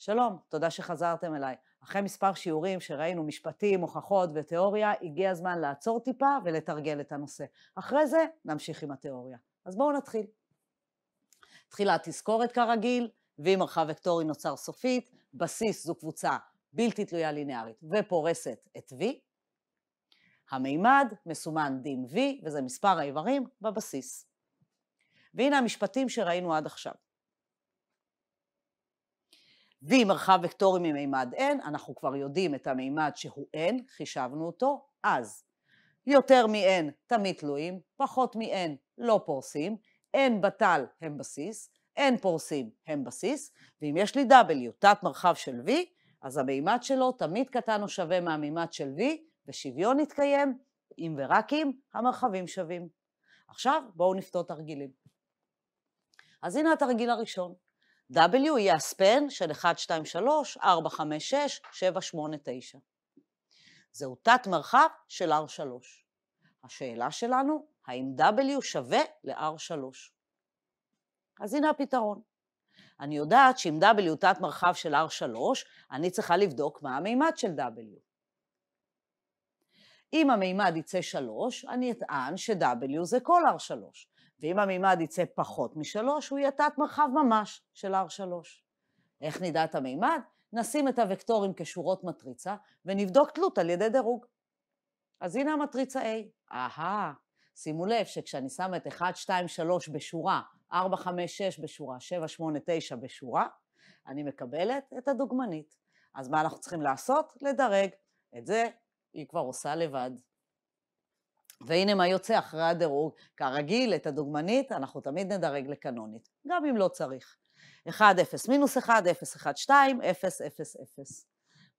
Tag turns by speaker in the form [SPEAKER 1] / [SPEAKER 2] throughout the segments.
[SPEAKER 1] שלום, תודה שחזרתם אליי. אחרי מספר שיעורים שראינו משפטים, הוכחות ותיאוריה, הגיע הזמן לעצור טיפה ולתרגל את הנושא. אחרי זה נמשיך עם התיאוריה. אז בואו נתחיל. תחילה תזכורת כרגיל, ואם מרחב וקטורי נוצר סופית, בסיס זו קבוצה בלתי תלויה לינארית ופורסת את V. המימד מסומן דין V, וזה מספר האיברים בבסיס. והנה המשפטים שראינו עד עכשיו. V מרחב וקטורי ממימד n, אנחנו כבר יודעים את המימד שהוא n, חישבנו אותו אז. יותר מ-n תמיד תלויים, פחות מ-n לא פורסים, n בטל הם בסיס, n פורסים הם בסיס, ואם יש לי w תת מרחב של v, אז המימד שלו תמיד קטן או שווה מהמימד של v, ושוויון יתקיים אם ורק אם המרחבים שווים. עכשיו בואו נפתור תרגילים. אז הנה התרגיל הראשון. W יהיה הספן של 1, 2, 3, 4, 5, 6, 7, 8, 9. זהו תת מרחב של R3. השאלה שלנו, האם W שווה ל-R3? אז הנה הפתרון. אני יודעת שאם W תת מרחב של R3, אני צריכה לבדוק מה המימד של W. אם המימד יצא 3, אני אטען ש-W זה כל R3. ואם המימד יצא פחות משלוש, הוא יהיה תת מרחב ממש של R3. איך נדע את המימד? נשים את הוקטורים כשורות מטריצה ונבדוק תלות על ידי דירוג. אז הנה המטריצה A. אהה, שימו לב שכשאני שמה את 1, 2, 3 בשורה, 4, 5, 6 בשורה, 7, 8, 9 בשורה, אני מקבלת את הדוגמנית. אז מה אנחנו צריכים לעשות? לדרג. את זה היא כבר עושה לבד. והנה מה יוצא אחרי הדירוג. כרגיל, את הדוגמנית אנחנו תמיד נדרג לקנונית, גם אם לא צריך. 1, 0, מינוס 1, 0, 1, 2, 0, 0, 0.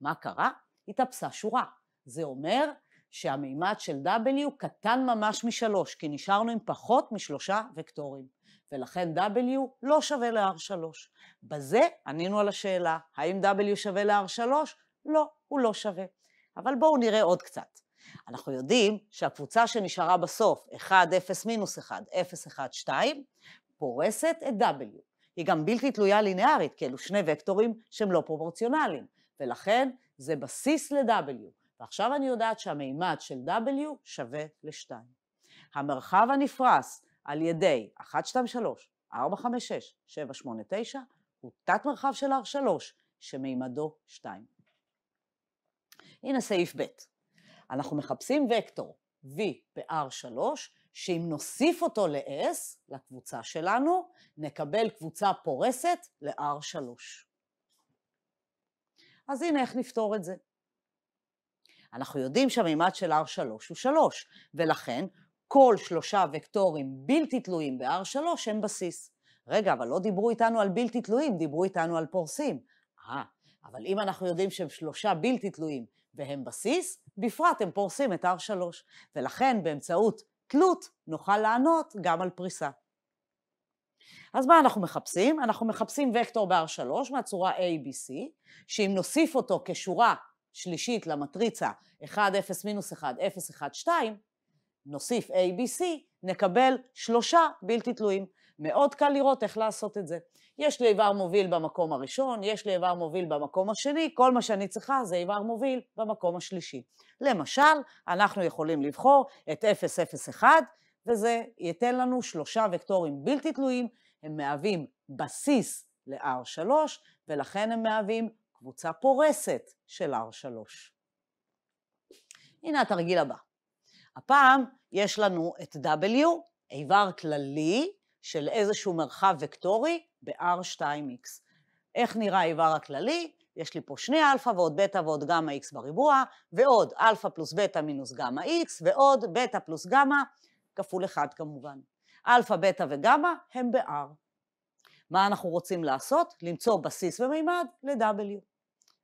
[SPEAKER 1] מה קרה? התאפסה שורה. זה אומר שהמימד של W קטן ממש משלוש, כי נשארנו עם פחות משלושה וקטורים, ולכן W לא שווה ל-R3. בזה ענינו על השאלה, האם W שווה ל-R3? לא, הוא לא שווה. אבל בואו נראה עוד קצת. אנחנו יודעים שהקבוצה שנשארה בסוף, 1-0 מינוס 1, 0-1-2, פורסת את W. היא גם בלתי תלויה לינארית, כי אלו שני וקטורים שהם לא פרופורציונליים, ולכן זה בסיס ל-W. ועכשיו אני יודעת שהמימד של W שווה ל-2. המרחב הנפרס על ידי 1, 2, 3, 4, 5, 6, 7, 8, 9, הוא תת מרחב של R3, שמימדו 2. הנה סעיף ב'. אנחנו מחפשים וקטור V ב-R3, שאם נוסיף אותו ל-S, לקבוצה שלנו, נקבל קבוצה פורסת ל-R3. אז הנה איך נפתור את זה. אנחנו יודעים שהמימד של R3 הוא 3, ולכן כל שלושה וקטורים בלתי תלויים ב-R3 הם בסיס. רגע, אבל לא דיברו איתנו על בלתי תלויים, דיברו איתנו על פורסים. אה, אבל אם אנחנו יודעים שהם שלושה בלתי תלויים והם בסיס, בפרט הם פורסים את R3, ולכן באמצעות תלות נוכל לענות גם על פריסה. אז מה אנחנו מחפשים? אנחנו מחפשים וקטור ב-R3 מהצורה ABC, שאם נוסיף אותו כשורה שלישית למטריצה 1, 0, מינוס 1, 0, 1, 2, נוסיף ABC, נקבל שלושה בלתי תלויים. מאוד קל לראות איך לעשות את זה. יש לי איבר מוביל במקום הראשון, יש לי איבר מוביל במקום השני, כל מה שאני צריכה זה איבר מוביל במקום השלישי. למשל, אנחנו יכולים לבחור את 001, וזה ייתן לנו שלושה וקטורים בלתי תלויים, הם מהווים בסיס ל-R3, ולכן הם מהווים קבוצה פורסת של R3. הנה התרגיל הבא. הפעם יש לנו את W, איבר כללי, של איזשהו מרחב וקטורי ב-R2x. איך נראה האיבר הכללי? יש לי פה שני אלפא ועוד בטא ועוד גמא x בריבוע, ועוד אלפא פלוס בטא מינוס גמא x, ועוד בטא פלוס גמא, כפול 1 כמובן. אלפא, בטא וגמא הם ב-R. מה אנחנו רוצים לעשות? למצוא בסיס ומימד ל-W.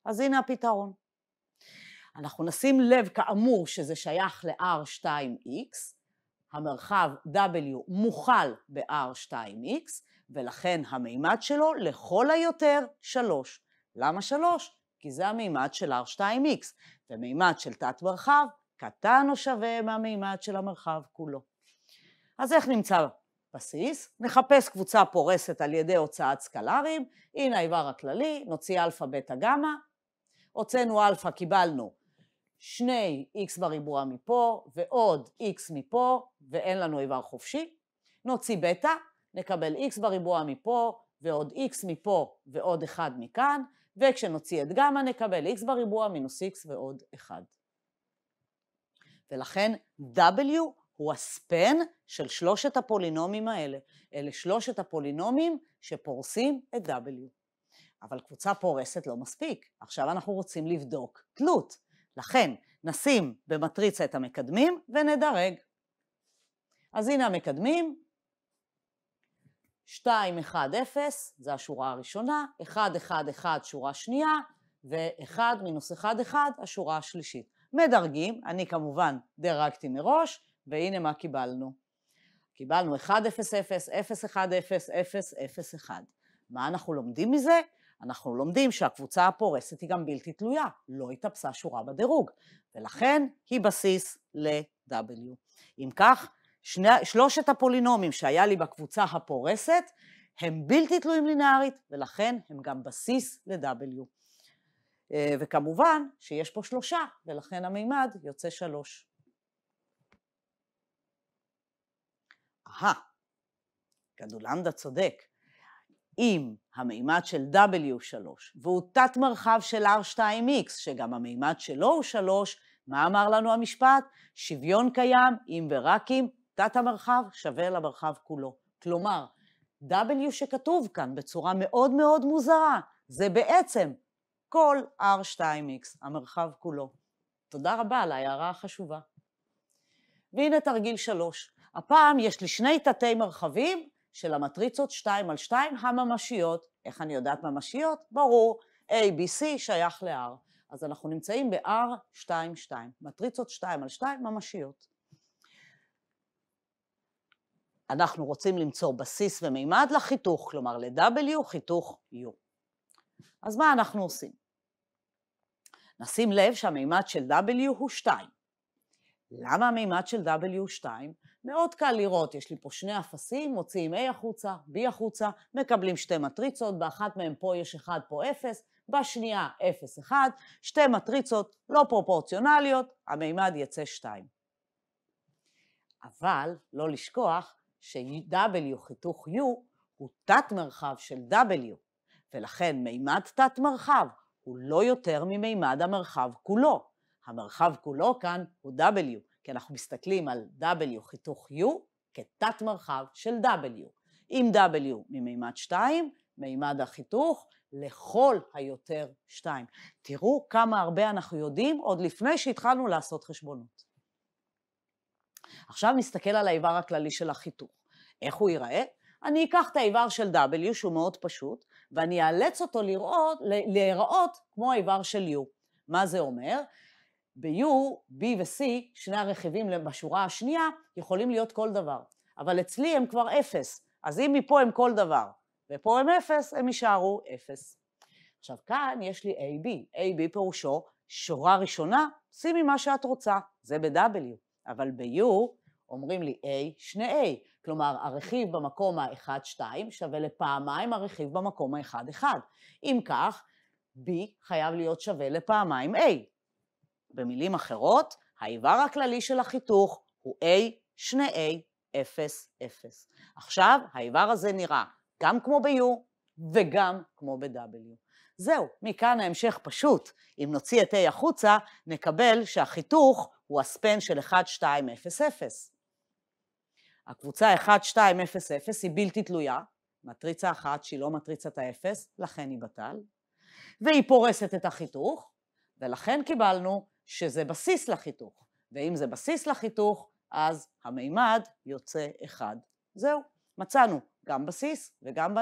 [SPEAKER 1] אז הנה הפתרון. אנחנו נשים לב כאמור שזה שייך ל-R2x, המרחב W מוכל ב-R2x, ולכן המימד שלו לכל היותר 3. למה 3? כי זה המימד של R2x, ומימד של תת-מרחב קטן או שווה מהמימד של המרחב כולו. אז איך נמצא בסיס? נחפש קבוצה פורסת על ידי הוצאת סקלרים, הנה האיבר הכללי, נוציא אלפא, בטא, גמא, הוצאנו אלפא, קיבלנו שני x בריבוע מפה ועוד x מפה, ואין לנו איבר חופשי. נוציא בטא, נקבל x בריבוע מפה ועוד x מפה ועוד 1 מכאן, וכשנוציא את גמא נקבל x בריבוע מינוס x ועוד 1. ולכן w הוא הספן של שלושת הפולינומים האלה. אלה שלושת הפולינומים שפורסים את w. אבל קבוצה פורסת לא מספיק. עכשיו אנחנו רוצים לבדוק תלות. לכן נשים במטריצה את המקדמים ונדרג. אז הנה המקדמים, 2, 1, 0, זו השורה הראשונה, 1, 1, 1, שורה שנייה, ו-1 מינוס 1, 1, השורה השלישית. מדרגים, אני כמובן דרגתי מראש, והנה מה קיבלנו. קיבלנו 1, 0, 0, 0, 1, 0, 0, 0, 1. מה אנחנו לומדים מזה? אנחנו לומדים שהקבוצה הפורסת היא גם בלתי תלויה, לא התאפסה שורה בדירוג, ולכן היא בסיס ל-W. אם כך, שני, שלושת הפולינומים שהיה לי בקבוצה הפורסת הם בלתי תלויים לינארית, ולכן הם גם בסיס ל-W. אה, וכמובן שיש פה שלושה, ולכן המימד יוצא שלוש. אהה, גדולנדה צודק. אם המימד של W3 והוא תת מרחב של R2X, שגם המימד שלו הוא 3, מה אמר לנו המשפט? שוויון קיים אם ורק אם תת המרחב שווה למרחב כולו. כלומר, W שכתוב כאן בצורה מאוד מאוד מוזרה, זה בעצם כל R2X, המרחב כולו. תודה רבה על ההערה החשובה. והנה תרגיל שלוש. הפעם יש לי שני תתי מרחבים, של המטריצות 2 על 2 הממשיות. איך אני יודעת ממשיות? ברור, ABC שייך ל-R. אז אנחנו נמצאים ב-R 2, 2. מטריצות 2 על 2 ממשיות. אנחנו רוצים למצוא בסיס ומימד לחיתוך, כלומר ל-W חיתוך U. אז מה אנחנו עושים? נשים לב שהמימד של W הוא 2. למה המימד של W הוא 2? מאוד קל לראות, יש לי פה שני אפסים, מוציאים A החוצה, B החוצה, מקבלים שתי מטריצות, באחת מהן פה יש 1, פה 0, בשנייה 0, 1, שתי מטריצות לא פרופורציונליות, המימד יצא 2. אבל לא לשכוח ש-W חיתוך U הוא תת מרחב של W, ולכן מימד תת מרחב הוא לא יותר ממימד המרחב כולו. המרחב כולו כאן הוא W, כי אנחנו מסתכלים על W חיתוך U כתת מרחב של W. אם W ממימד 2, מימד החיתוך לכל היותר 2. תראו כמה הרבה אנחנו יודעים עוד לפני שהתחלנו לעשות חשבונות. עכשיו נסתכל על האיבר הכללי של החיתוך. איך הוא ייראה? אני אקח את האיבר של W, שהוא מאוד פשוט, ואני אאלץ אותו לראות, להיראות כמו האיבר של U. מה זה אומר? ב-U, B ו-C, שני הרכיבים בשורה השנייה, יכולים להיות כל דבר. אבל אצלי הם כבר אפס, אז אם מפה הם כל דבר, ופה הם אפס, הם יישארו אפס. עכשיו, כאן יש לי AB. AB פירושו שורה ראשונה, שימי מה שאת רוצה, זה ב-W. אבל ב-U אומרים לי A, שני A. כלומר, הרכיב במקום ה-1-2 שווה לפעמיים הרכיב במקום ה-1-1. אם כך, B חייב להיות שווה לפעמיים A. במילים אחרות, האיבר הכללי של החיתוך הוא A, שני a 0, 0. עכשיו, האיבר הזה נראה גם כמו ב-U וגם כמו ב-W. זהו, מכאן ההמשך פשוט. אם נוציא את A החוצה, נקבל שהחיתוך הוא הספן של 1, 2, 0, 0. הקבוצה 1, 2, 0, 0 היא בלתי תלויה, מטריצה אחת שהיא לא מטריצת האפס, לכן היא בטל, והיא פורסת את החיתוך, ולכן קיבלנו שזה בסיס לחיתוך, ואם זה בסיס לחיתוך, אז המימד יוצא אחד. זהו, מצאנו גם בסיס וגם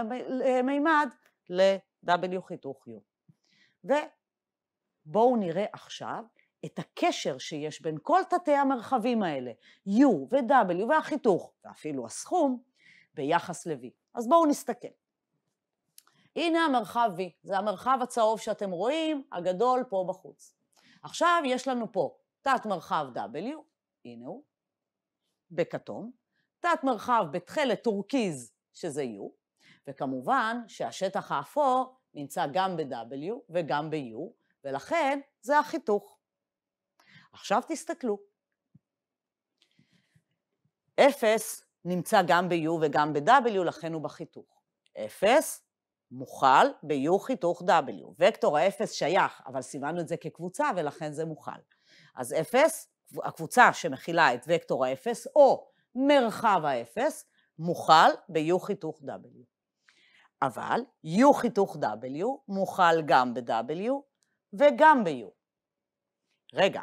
[SPEAKER 1] מימד ל-W חיתוך U. ובואו נראה עכשיו את הקשר שיש בין כל תתי המרחבים האלה, U ו-W והחיתוך, ואפילו הסכום, ביחס ל-V. אז בואו נסתכל. הנה המרחב V, זה המרחב הצהוב שאתם רואים, הגדול פה בחוץ. עכשיו יש לנו פה תת מרחב W, הנה הוא, בכתום, תת מרחב בתכלת טורקיז, שזה U, וכמובן שהשטח האפור נמצא גם ב-W וגם ב-U, ולכן זה החיתוך. עכשיו תסתכלו. אפס נמצא גם ב-U וגם ב-W, לכן הוא בחיתוך. אפס מוכל ב-U חיתוך W. וקטור האפס שייך, אבל סימנו את זה כקבוצה ולכן זה מוכל. אז אפס, הקבוצה שמכילה את וקטור האפס או מרחב האפס, מוכל ב-U חיתוך W. אבל U חיתוך W מוכל גם ב-W וגם ב-U. רגע,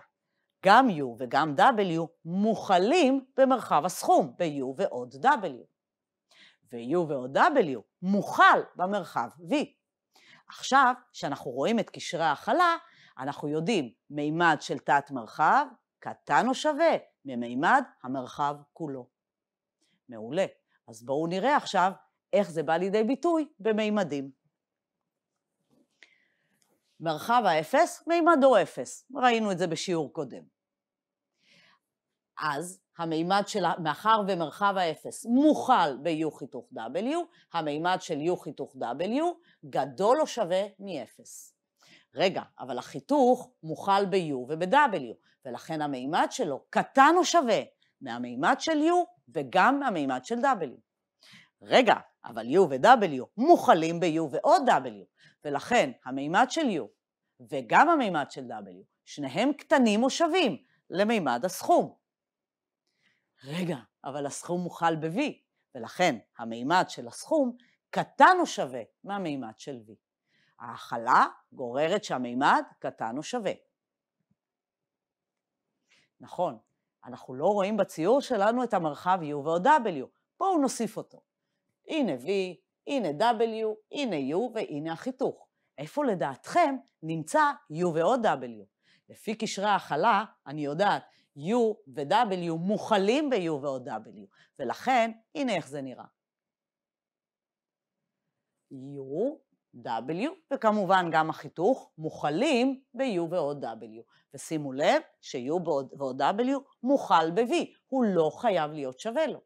[SPEAKER 1] גם U וגם W מוכלים במרחב הסכום, ב-U ועוד W. ו-U ועוד W מוכל במרחב V. עכשיו, כשאנחנו רואים את קשרי ההכלה, אנחנו יודעים מימד של תת-מרחב קטן או שווה ממימד המרחב כולו. מעולה. אז בואו נראה עכשיו איך זה בא לידי ביטוי במימדים. מרחב האפס, מימדו אפס. ראינו את זה בשיעור קודם. אז המימד של, מאחר ומרחב האפס מוכל ב-u חיתוך w, המימד של u חיתוך w גדול או שווה מ-0. רגע, אבל החיתוך מוכל ב-u וב-w, ולכן המימד שלו קטן או שווה מהמימד של u וגם מהמימד של w. רגע, אבל u ו-w מוכלים ב-u ועוד w, ולכן המימד של u וגם המימד של w, שניהם קטנים או שווים למימד הסכום. רגע, אבל הסכום הוא חל ב-V, ולכן המימד של הסכום קטן או שווה מהמימד של V. ההכלה גוררת שהמימד קטן או שווה. נכון, אנחנו לא רואים בציור שלנו את המרחב U ועוד W, בואו נוסיף אותו. הנה V, הנה W, הנה U והנה החיתוך. איפה לדעתכם נמצא U ועוד W? לפי קשרי ההכלה, אני יודעת U ו-W מוכלים ב-U ועוד W, ולכן, הנה איך זה נראה. U, W, וכמובן גם החיתוך, מוכלים ב-U ועוד W. ושימו לב ש-U ועוד W מוכל ב-V, הוא לא חייב להיות שווה לו.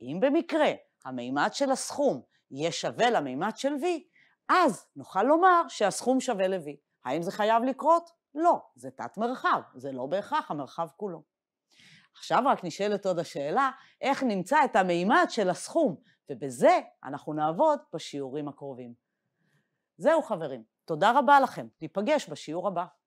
[SPEAKER 1] אם במקרה המימד של הסכום יהיה שווה למימד של V, אז נוכל לומר שהסכום שווה ל-V. האם זה חייב לקרות? לא, זה תת-מרחב, זה לא בהכרח המרחב כולו. עכשיו רק נשאלת עוד השאלה, איך נמצא את המימד של הסכום, ובזה אנחנו נעבוד בשיעורים הקרובים. זהו חברים, תודה רבה לכם, ניפגש בשיעור הבא.